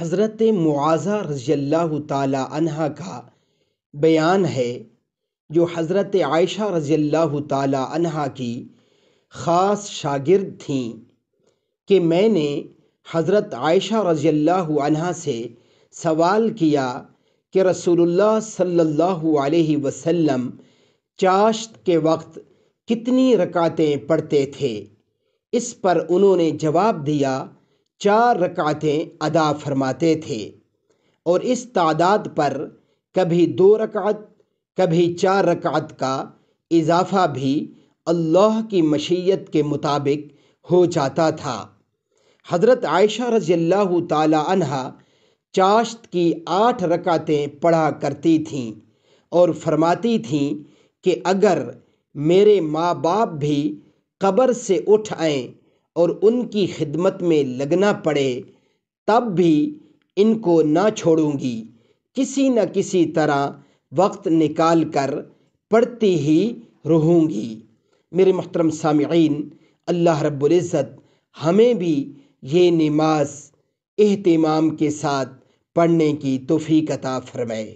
حضرت معاذہ رضی اللہ تعالی عنہ کا بیان ہے جو حضرت عائشہ رضی اللہ تعالی عنہ کی خاص شاگرد تھیں کہ میں نے حضرت عائشہ رضی اللہ عنہ سے سوال کیا کہ رسول اللہ صلی اللہ علیہ وسلم چاشت کے وقت کتنی رکعتیں پڑھتے تھے اس پر انہوں نے جواب دیا چار رکعتیں ادا فرماتے تھے اور اس تعداد پر کبھی دو رکعت کبھی چار رکعت کا اضافہ بھی اللہ کی مشیت کے مطابق ہو جاتا تھا حضرت عائشہ رضی اللہ تعالی عنہ چاشت کی آٹھ رکعتیں پڑھا کرتی تھیں اور فرماتی تھیں کہ اگر میرے ماں باپ بھی قبر سے اٹھ آئیں اور ان کی خدمت میں لگنا پڑے تب بھی ان کو نہ چھوڑوں گی کسی نہ کسی طرح وقت نکال کر پڑھتی ہی رہوں گی میرے محترم سامعین اللہ رب العزت ہمیں بھی یہ نماز اہتمام کے ساتھ پڑھنے کی توفیق عطا فرمائے